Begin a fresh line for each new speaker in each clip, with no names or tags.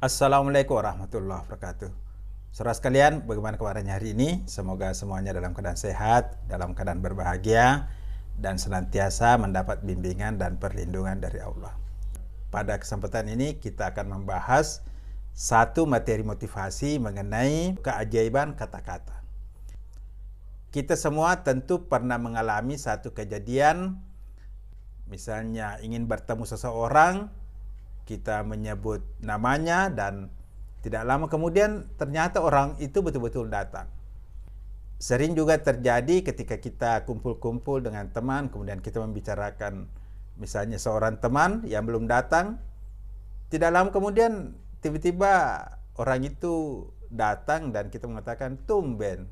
Assalamualaikum warahmatullahi wabarakatuh. Saudara sekalian, bagaimana kabarnya hari ini? Semoga semuanya dalam keadaan sehat, dalam keadaan berbahagia, dan senantiasa mendapat bimbingan dan perlindungan dari Allah. Pada kesempatan ini kita akan membahas satu materi motivasi mengenai keajaiban kata-kata. Kita semua tentu pernah mengalami satu kejadian, misalnya ingin bertemu seseorang, kita menyebut namanya dan tidak lama kemudian ternyata orang itu betul-betul datang. Sering juga terjadi ketika kita kumpul-kumpul dengan teman, kemudian kita membicarakan misalnya seorang teman yang belum datang, tidak lama kemudian tiba-tiba orang itu datang dan kita mengatakan tumben.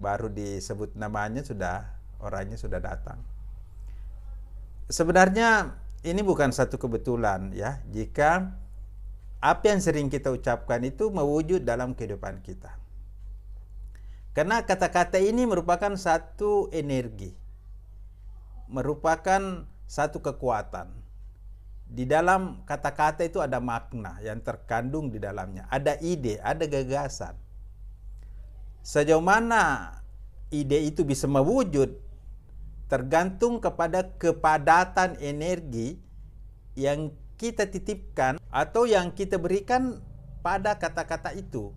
Baru disebut namanya sudah orangnya sudah datang. Sebenarnya ini bukan satu kebetulan ya jika apa yang sering kita ucapkan itu mewujud dalam kehidupan kita. Karena kata-kata ini merupakan satu energi, merupakan satu kekuatan. Di dalam kata-kata itu ada makna yang terkandung di dalamnya, ada ide, ada gagasan. Sejauh mana ide itu bisa mewujud tergantung kepada kepadatan energi yang kita titipkan atau yang kita berikan pada kata-kata itu.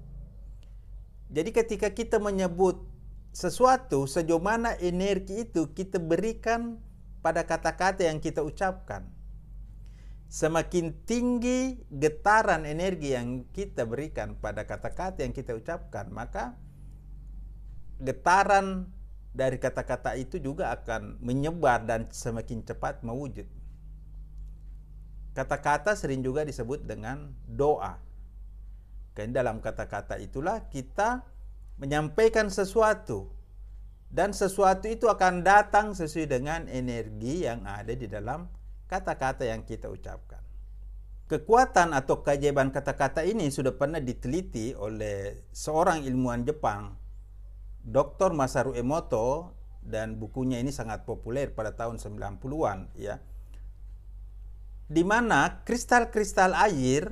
Jadi ketika kita menyebut sesuatu sejauh mana energi itu kita berikan pada kata-kata yang kita ucapkan. Semakin tinggi getaran energi yang kita berikan pada kata-kata yang kita ucapkan, maka getaran dari kata-kata itu juga akan menyebar dan semakin cepat mewujud. Kata-kata sering juga disebut dengan doa. Karena dalam kata-kata itulah kita menyampaikan sesuatu dan sesuatu itu akan datang sesuai dengan energi yang ada di dalam kata-kata yang kita ucapkan. Kekuatan atau keajaiban kata-kata ini sudah pernah diteliti oleh seorang ilmuwan Jepang Dr. Masaru Emoto dan bukunya ini sangat populer pada tahun 90-an ya. Di mana kristal-kristal air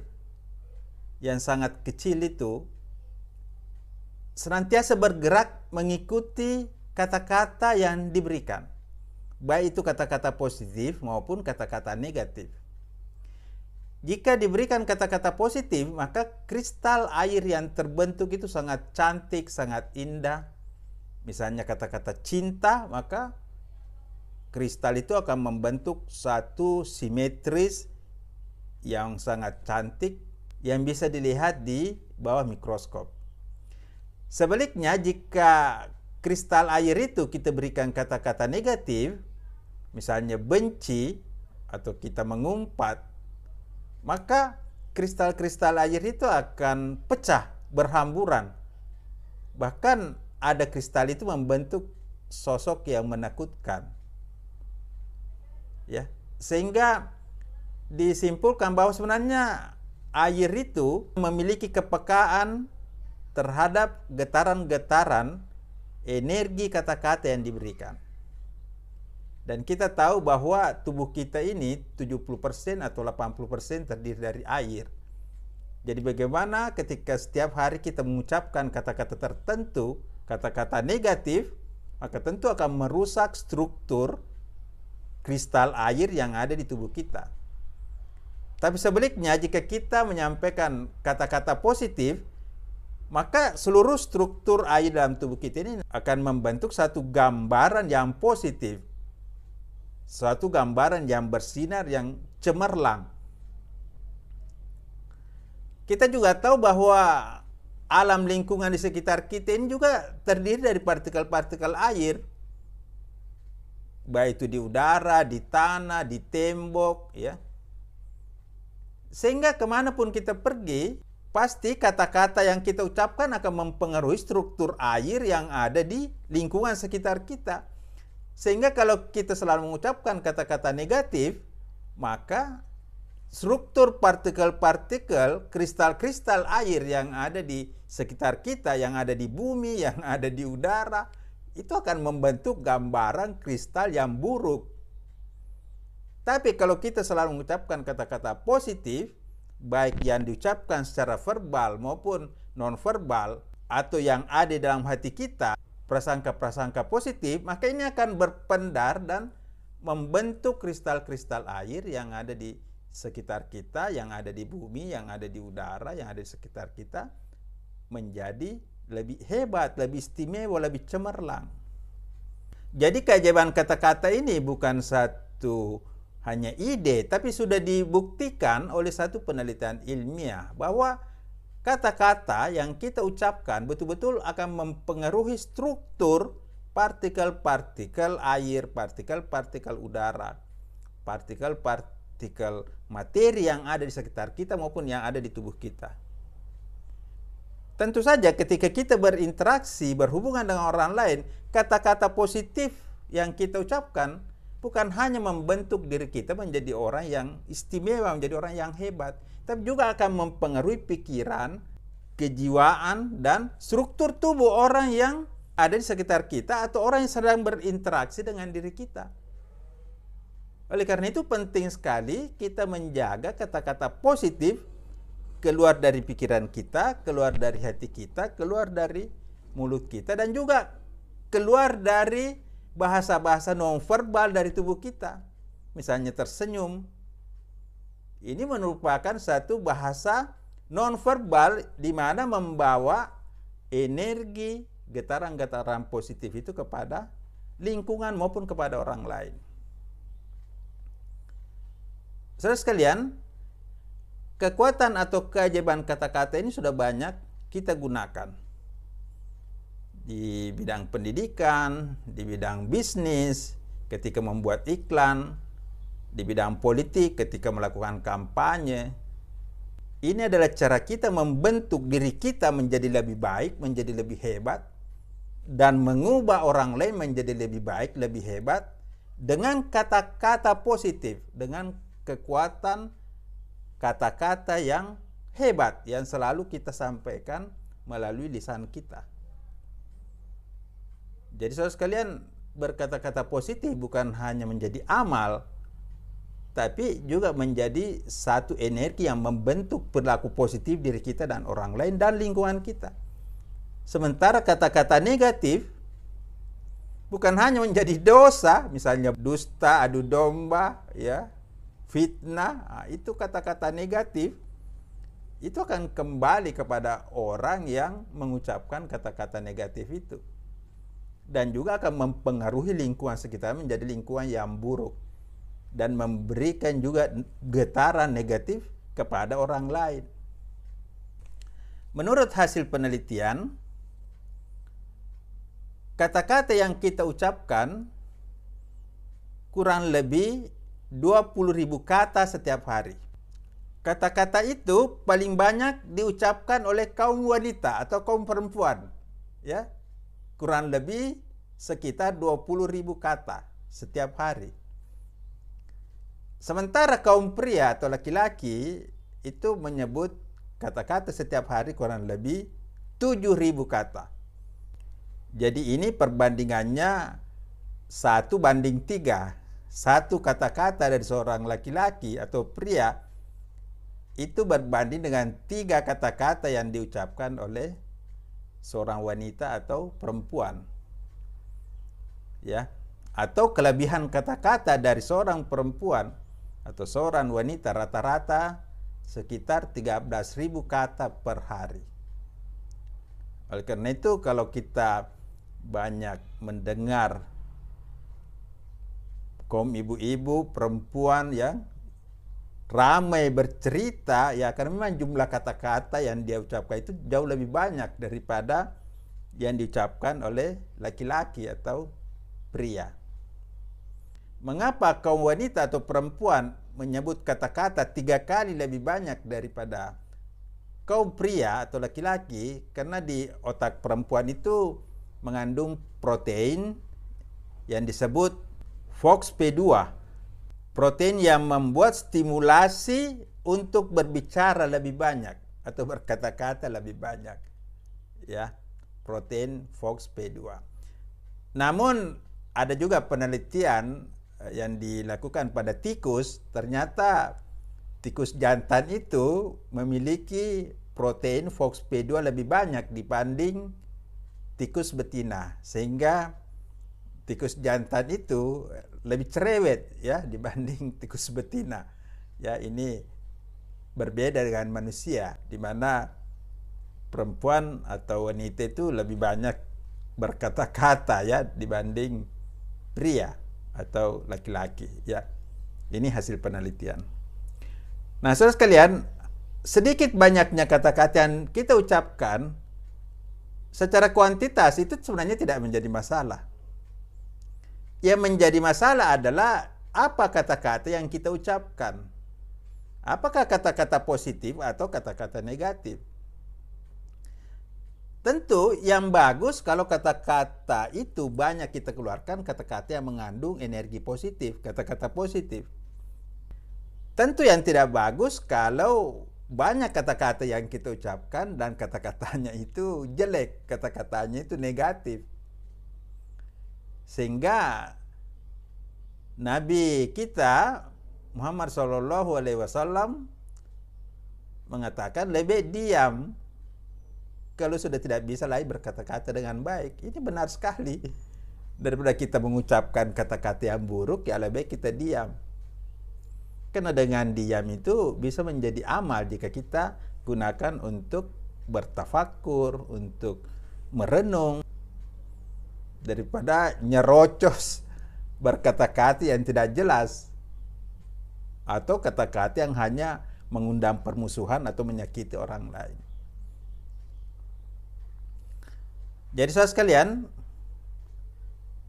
yang sangat kecil itu senantiasa bergerak mengikuti kata-kata yang diberikan. Baik itu kata-kata positif maupun kata-kata negatif. Jika diberikan kata-kata positif, maka kristal air yang terbentuk itu sangat cantik, sangat indah misalnya kata-kata cinta, maka kristal itu akan membentuk satu simetris yang sangat cantik yang bisa dilihat di bawah mikroskop. Sebaliknya, jika kristal air itu kita berikan kata-kata negatif, misalnya benci atau kita mengumpat, maka kristal-kristal air itu akan pecah, berhamburan. Bahkan ada kristal itu membentuk sosok yang menakutkan. Ya, sehingga disimpulkan bahwa sebenarnya air itu memiliki kepekaan terhadap getaran-getaran energi kata-kata yang diberikan. Dan kita tahu bahwa tubuh kita ini 70% atau 80% terdiri dari air. Jadi bagaimana ketika setiap hari kita mengucapkan kata-kata tertentu, kata-kata negatif, maka tentu akan merusak struktur kristal air yang ada di tubuh kita. Tapi sebaliknya, jika kita menyampaikan kata-kata positif, maka seluruh struktur air dalam tubuh kita ini akan membentuk satu gambaran yang positif, satu gambaran yang bersinar, yang cemerlang. Kita juga tahu bahwa alam lingkungan di sekitar kita ini juga terdiri dari partikel-partikel air baik itu di udara, di tanah, di tembok ya. Sehingga kemanapun kita pergi, pasti kata-kata yang kita ucapkan akan mempengaruhi struktur air yang ada di lingkungan sekitar kita. Sehingga kalau kita selalu mengucapkan kata-kata negatif, maka struktur partikel-partikel, kristal-kristal air yang ada di sekitar kita yang ada di bumi, yang ada di udara, itu akan membentuk gambaran kristal yang buruk. Tapi kalau kita selalu mengucapkan kata-kata positif, baik yang diucapkan secara verbal maupun nonverbal, atau yang ada dalam hati kita, prasangka-prasangka positif, maka ini akan berpendar dan membentuk kristal-kristal air yang ada di sekitar kita, yang ada di bumi, yang ada di udara, yang ada di sekitar kita, menjadi lebih hebat, lebih istimewa, lebih cemerlang. Jadi keajaiban kata-kata ini bukan satu hanya ide, tapi sudah dibuktikan oleh satu penelitian ilmiah bahwa kata-kata yang kita ucapkan betul-betul akan mempengaruhi struktur partikel-partikel air, partikel-partikel udara, partikel-partikel materi yang ada di sekitar kita maupun yang ada di tubuh kita. Tentu saja ketika kita berinteraksi, berhubungan dengan orang lain, kata-kata positif yang kita ucapkan bukan hanya membentuk diri kita menjadi orang yang istimewa, menjadi orang yang hebat, tapi juga akan mempengaruhi pikiran, kejiwaan, dan struktur tubuh orang yang ada di sekitar kita atau orang yang sedang berinteraksi dengan diri kita. Oleh karena itu penting sekali kita menjaga kata-kata positif keluar dari pikiran kita, keluar dari hati kita, keluar dari mulut kita dan juga keluar dari bahasa-bahasa verbal dari tubuh kita. Misalnya tersenyum. Ini merupakan satu bahasa verbal di mana membawa energi getaran-getaran positif itu kepada lingkungan maupun kepada orang lain. Saudara sekalian, kekuatan atau keajaiban kata-kata ini sudah banyak kita gunakan di bidang pendidikan, di bidang bisnis, ketika membuat iklan, di bidang politik, ketika melakukan kampanye. Ini adalah cara kita membentuk diri kita menjadi lebih baik, menjadi lebih hebat, dan mengubah orang lain menjadi lebih baik, lebih hebat dengan kata-kata positif, dengan kekuatan kata-kata yang hebat yang selalu kita sampaikan melalui lisan kita. Jadi saudara sekalian berkata-kata positif bukan hanya menjadi amal tapi juga menjadi satu energi yang membentuk perilaku positif diri kita dan orang lain dan lingkungan kita. Sementara kata-kata negatif bukan hanya menjadi dosa, misalnya dusta, adu domba, ya, fitnah, ah, itu kata-kata negatif itu akan kembali kepada orang yang mengucapkan kata-kata negatif itu dan juga akan mempengaruhi lingkungan sekitar menjadi lingkungan yang buruk dan memberikan juga getaran negatif kepada orang lain. Menurut hasil penelitian, kata-kata yang kita ucapkan kurang lebih ribu kata setiap hari. Kata-kata itu paling banyak diucapkan oleh kaum wanita atau kaum perempuan. Ya. Kurang lebih sekitar ribu kata setiap hari. Sementara kaum pria atau laki-laki itu menyebut kata-kata setiap hari kurang lebih ribu kata. Jadi ini perbandingannya satu banding tiga satu kata-kata dari seorang laki-laki atau pria itu berbanding dengan tiga kata-kata yang diucapkan oleh seorang wanita atau perempuan. Ya, atau kelebihan kata-kata dari seorang perempuan atau seorang wanita rata-rata sekitar 13.000 kata per hari. Oleh karena itu kalau kita banyak mendengar kaum ibu-ibu, perempuan yang ramai bercerita ya karena memang jumlah kata-kata yang dia ucapkan itu jauh lebih banyak daripada yang diucapkan oleh laki-laki atau pria. Mengapa kaum wanita atau perempuan menyebut kata-kata tiga kali lebih banyak daripada kaum pria atau laki-laki? Karena di otak perempuan itu mengandung protein yang disebut FOXP2, protein yang membuat stimulasi untuk berbicara lebih banyak atau berkata-kata lebih banyak. Ya, protein FOXP2. Namun ada juga penelitian eh, yang dilakukan pada tikus, ternyata tikus jantan itu memiliki protein FOXP2 lebih banyak dibanding tikus betina sehingga tikus jantan itu lebih cerewet ya dibanding tikus betina. Ya ini berbeda dengan manusia di mana perempuan atau wanita itu lebih banyak berkata-kata ya dibanding pria atau laki-laki ya. Ini hasil penelitian. Nah, Saudara sekalian, sedikit banyaknya kata-kata yang kita ucapkan secara kuantitas itu sebenarnya tidak menjadi masalah. Yang menjadi masalah adalah apa kata-kata yang kita ucapkan. Apakah kata-kata positif atau kata-kata negatif? Tentu yang bagus kalau kata-kata itu banyak kita keluarkan kata-kata yang mengandung energi positif, kata-kata positif. Tentu yang tidak bagus kalau banyak kata-kata yang kita ucapkan dan kata-katanya itu jelek, kata-katanya itu negatif. Sehingga Nabi kita Muhammad Shallallahu Alaihi Wasallam mengatakan lebih diam kalau sudah tidak bisa lagi berkata-kata dengan baik. Ini benar sekali. Daripada kita mengucapkan kata-kata yang buruk, ya lebih kita diam. Karena dengan diam itu bisa menjadi amal jika kita gunakan untuk bertafakur, untuk merenung daripada nyerocos berkata-kata yang tidak jelas atau kata-kata yang hanya mengundang permusuhan atau menyakiti orang lain. Jadi saudara sekalian,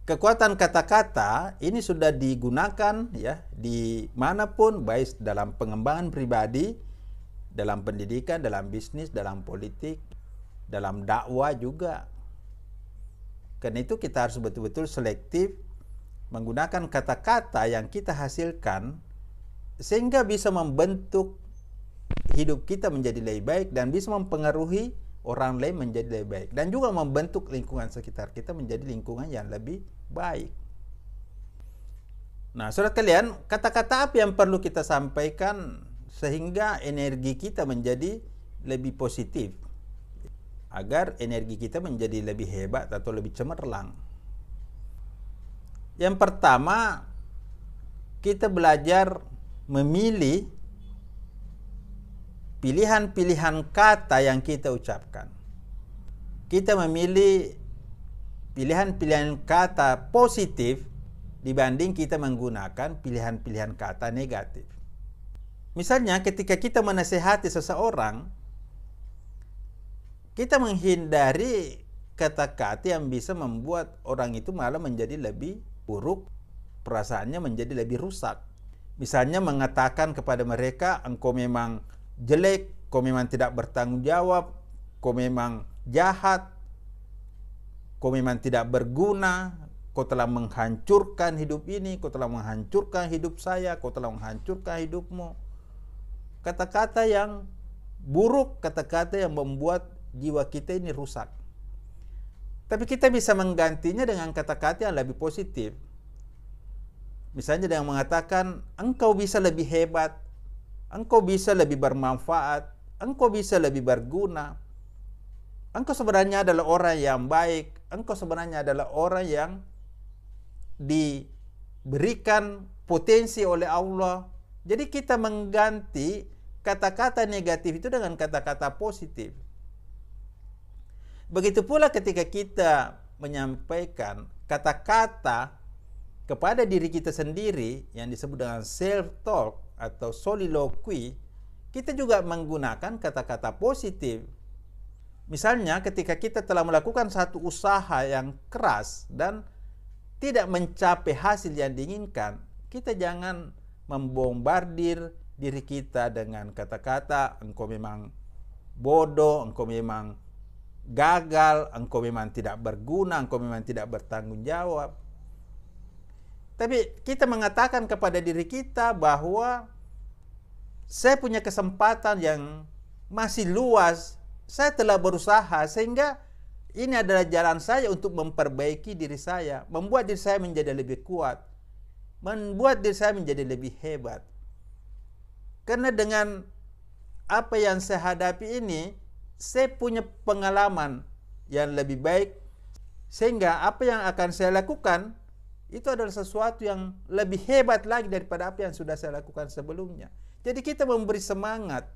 kekuatan kata-kata ini sudah digunakan ya di manapun baik dalam pengembangan pribadi, dalam pendidikan, dalam bisnis, dalam politik, dalam dakwah juga. Karena itu kita harus betul-betul selektif menggunakan kata-kata yang kita hasilkan sehingga bisa membentuk hidup kita menjadi lebih baik dan bisa mempengaruhi orang lain menjadi lebih baik dan juga membentuk lingkungan sekitar kita menjadi lingkungan yang lebih baik. Nah, surat kalian, kata-kata apa yang perlu kita sampaikan sehingga energi kita menjadi lebih positif? agar energi kita menjadi lebih hebat atau lebih cemerlang. Yang pertama, kita belajar memilih pilihan-pilihan kata yang kita ucapkan. Kita memilih pilihan-pilihan kata positif dibanding kita menggunakan pilihan-pilihan kata negatif. Misalnya ketika kita menasehati seseorang, kita menghindari kata-kata yang bisa membuat orang itu malah menjadi lebih buruk, perasaannya menjadi lebih rusak. Misalnya mengatakan kepada mereka, engkau memang jelek, kau memang tidak bertanggung jawab, kau memang jahat, kau memang tidak berguna, kau telah menghancurkan hidup ini, kau telah menghancurkan hidup saya, kau telah menghancurkan hidupmu. Kata-kata yang buruk, kata-kata yang membuat jiwa kita ini rusak. Tapi kita bisa menggantinya dengan kata-kata yang lebih positif. Misalnya dengan mengatakan, engkau bisa lebih hebat, engkau bisa lebih bermanfaat, engkau bisa lebih berguna, engkau sebenarnya adalah orang yang baik, engkau sebenarnya adalah orang yang diberikan potensi oleh Allah. Jadi kita mengganti kata-kata negatif itu dengan kata-kata positif. Begitu pula ketika kita menyampaikan kata-kata kepada diri kita sendiri yang disebut dengan self talk atau soliloquy, kita juga menggunakan kata-kata positif. Misalnya ketika kita telah melakukan satu usaha yang keras dan tidak mencapai hasil yang diinginkan, kita jangan membombardir diri kita dengan kata-kata engkau memang bodoh, engkau memang gagal, engkau memang tidak berguna, engkau memang tidak bertanggung jawab. Tapi kita mengatakan kepada diri kita bahwa saya punya kesempatan yang masih luas, saya telah berusaha sehingga ini adalah jalan saya untuk memperbaiki diri saya, membuat diri saya menjadi lebih kuat, membuat diri saya menjadi lebih hebat. Karena dengan apa yang saya hadapi ini, saya punya pengalaman yang lebih baik sehingga apa yang akan saya lakukan itu adalah sesuatu yang lebih hebat lagi daripada apa yang sudah saya lakukan sebelumnya. Jadi kita memberi semangat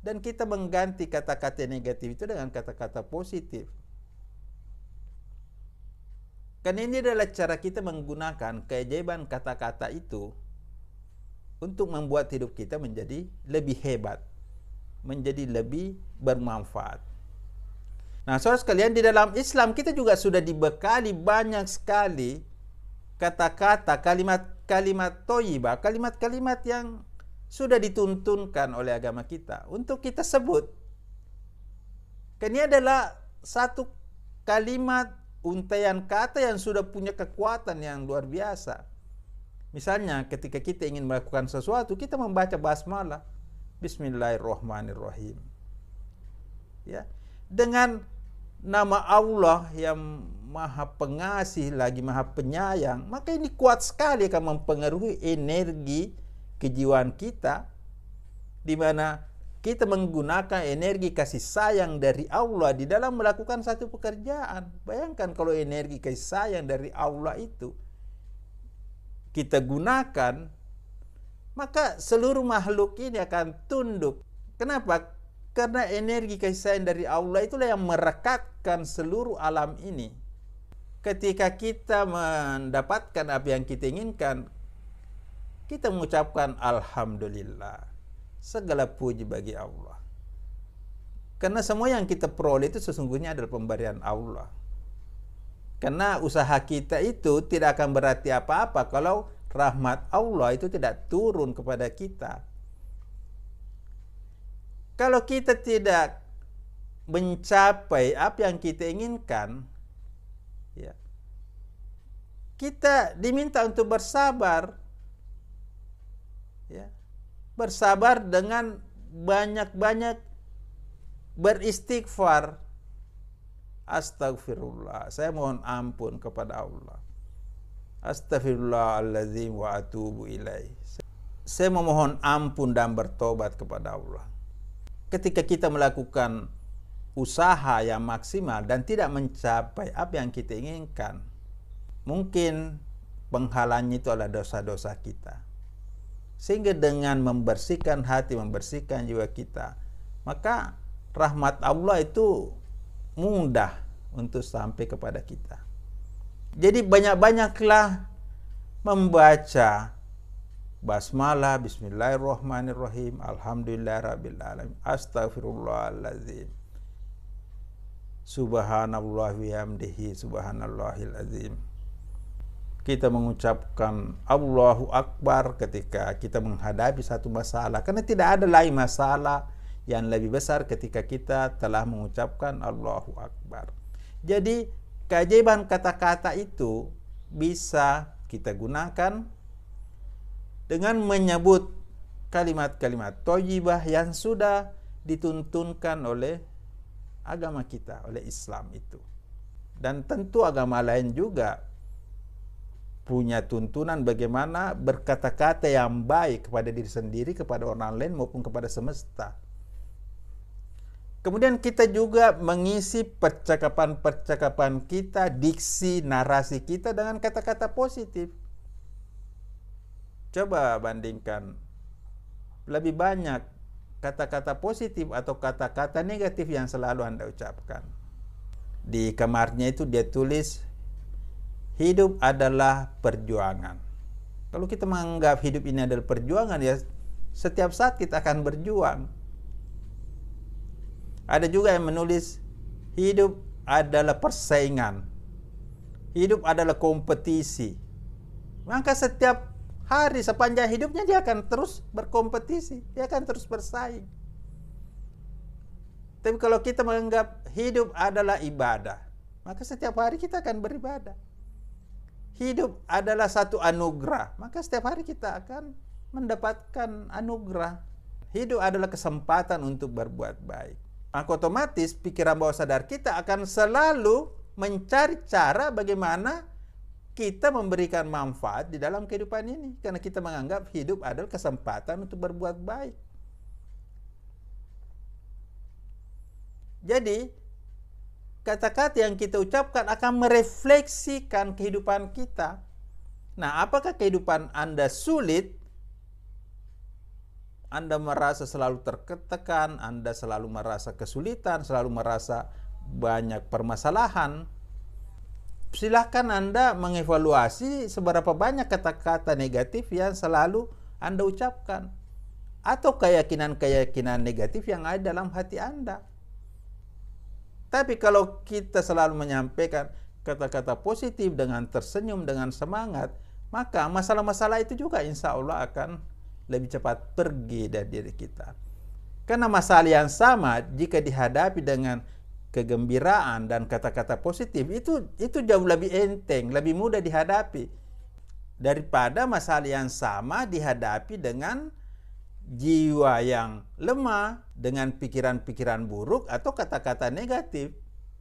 dan kita mengganti kata-kata negatif itu dengan kata-kata positif. Karena ini adalah cara kita menggunakan keajaiban kata-kata itu untuk membuat hidup kita menjadi lebih hebat menjadi lebih bermanfaat. Nah, saudara sekalian di dalam Islam kita juga sudah dibekali banyak sekali kata-kata, kalimat-kalimat toyibah, kalimat-kalimat yang sudah dituntunkan oleh agama kita untuk kita sebut. Kan ini adalah satu kalimat untaian kata yang sudah punya kekuatan yang luar biasa. Misalnya ketika kita ingin melakukan sesuatu, kita membaca basmalah. Bismillahirrahmanirrahim. Ya, dengan nama Allah yang Maha Pengasih lagi Maha Penyayang, maka ini kuat sekali akan mempengaruhi energi kejiwaan kita di mana kita menggunakan energi kasih sayang dari Allah di dalam melakukan satu pekerjaan. Bayangkan kalau energi kasih sayang dari Allah itu kita gunakan maka seluruh makhluk ini akan tunduk. Kenapa? Karena energi kasih sayang dari Allah itulah yang merekatkan seluruh alam ini. Ketika kita mendapatkan apa yang kita inginkan, kita mengucapkan Alhamdulillah. Segala puji bagi Allah. Karena semua yang kita peroleh itu sesungguhnya adalah pemberian Allah. Karena usaha kita itu tidak akan berarti apa-apa kalau rahmat Allah itu tidak turun kepada kita. Kalau kita tidak mencapai apa yang kita inginkan, ya, kita diminta untuk bersabar, ya, bersabar dengan banyak-banyak beristighfar. Astagfirullah, saya mohon ampun kepada Allah Astaghfirullahaladzim wa atubu ilaih. Saya memohon ampun dan bertobat kepada Allah. Ketika kita melakukan usaha yang maksimal dan tidak mencapai apa yang kita inginkan, mungkin penghalangnya itu adalah dosa-dosa kita. Sehingga dengan membersihkan hati, membersihkan jiwa kita, maka rahmat Allah itu mudah untuk sampai kepada kita. Jadi banyak-banyaklah membaca basmalah bismillahirrahmanirrahim alhamdulillah rabbil astagfirullahalazim subhanallah bihamdihi subhanallahil azim kita mengucapkan Allahu Akbar ketika kita menghadapi satu masalah karena tidak ada lain masalah yang lebih besar ketika kita telah mengucapkan Allahu Akbar jadi keajaiban kata-kata itu bisa kita gunakan dengan menyebut kalimat-kalimat toyibah yang sudah dituntunkan oleh agama kita, oleh Islam itu. Dan tentu agama lain juga punya tuntunan bagaimana berkata-kata yang baik kepada diri sendiri, kepada orang lain maupun kepada semesta. Kemudian kita juga mengisi percakapan-percakapan kita, diksi, narasi kita dengan kata-kata positif. Coba bandingkan. Lebih banyak kata-kata positif atau kata-kata negatif yang selalu Anda ucapkan. Di kamarnya itu dia tulis, hidup adalah perjuangan. Kalau kita menganggap hidup ini adalah perjuangan, ya setiap saat kita akan berjuang ada juga yang menulis hidup adalah persaingan. Hidup adalah kompetisi. Maka setiap hari sepanjang hidupnya dia akan terus berkompetisi, dia akan terus bersaing. Tapi kalau kita menganggap hidup adalah ibadah, maka setiap hari kita akan beribadah. Hidup adalah satu anugerah, maka setiap hari kita akan mendapatkan anugerah. Hidup adalah kesempatan untuk berbuat baik maka otomatis pikiran bawah sadar kita akan selalu mencari cara bagaimana kita memberikan manfaat di dalam kehidupan ini karena kita menganggap hidup adalah kesempatan untuk berbuat baik. Jadi kata-kata yang kita ucapkan akan merefleksikan kehidupan kita. Nah, apakah kehidupan Anda sulit? Anda merasa selalu terketekan, Anda selalu merasa kesulitan, selalu merasa banyak permasalahan, silakan Anda mengevaluasi seberapa banyak kata-kata negatif yang selalu Anda ucapkan. Atau keyakinan-keyakinan negatif yang ada dalam hati Anda. Tapi kalau kita selalu menyampaikan kata-kata positif dengan tersenyum, dengan semangat, maka masalah-masalah itu juga insya Allah akan lebih cepat pergi dari diri kita. Karena masalah yang sama jika dihadapi dengan kegembiraan dan kata-kata positif itu itu jauh lebih enteng, lebih mudah dihadapi daripada masalah yang sama dihadapi dengan jiwa yang lemah dengan pikiran-pikiran buruk atau kata-kata negatif.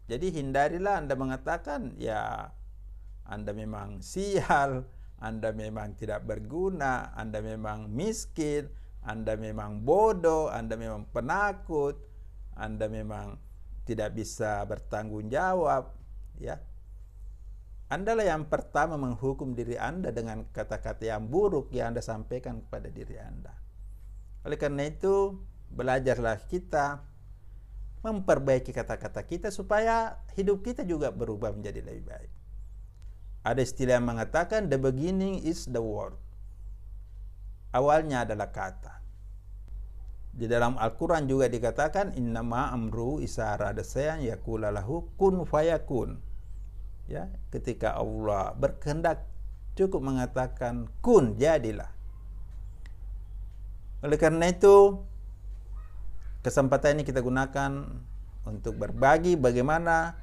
Jadi hindarilah Anda mengatakan ya Anda memang sial, anda memang tidak berguna, Anda memang miskin, Anda memang bodoh, Anda memang penakut, Anda memang tidak bisa bertanggung jawab, ya. Anda lah yang pertama menghukum diri Anda dengan kata-kata yang buruk yang Anda sampaikan kepada diri Anda. Oleh karena itu, belajarlah kita memperbaiki kata-kata kita supaya hidup kita juga berubah menjadi lebih baik. Ada istilah yang mengatakan the beginning is the word. Awalnya adalah kata. Di dalam Al-Quran juga dikatakan innama amru isara radasayan yakula lahu kun fayakun. Ya, ketika Allah berkehendak cukup mengatakan kun jadilah. Oleh karena itu kesempatan ini kita gunakan untuk berbagi bagaimana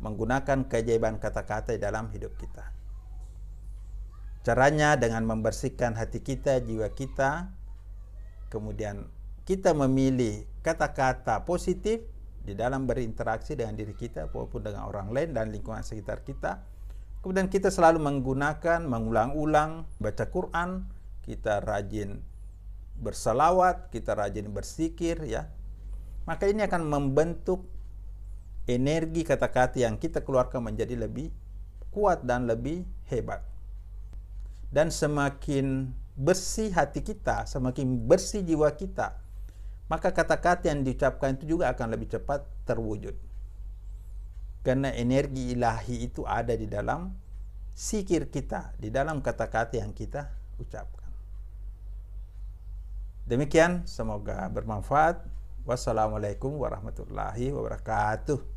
menggunakan keajaiban kata-kata dalam hidup kita. Caranya dengan membersihkan hati kita, jiwa kita, kemudian kita memilih kata-kata positif di dalam berinteraksi dengan diri kita walaupun dengan orang lain dan lingkungan sekitar kita. Kemudian kita selalu menggunakan, mengulang-ulang, baca Quran, kita rajin bersalawat, kita rajin bersikir ya. Maka ini akan membentuk energi kata-kata yang kita keluarkan menjadi lebih kuat dan lebih hebat. Dan semakin bersih hati kita, semakin bersih jiwa kita, maka kata-kata yang diucapkan itu juga akan lebih cepat terwujud. Karena energi ilahi itu ada di dalam sikir kita, di dalam kata-kata yang kita ucapkan. Demikian, semoga bermanfaat. Wassalamualaikum warahmatullahi wabarakatuh.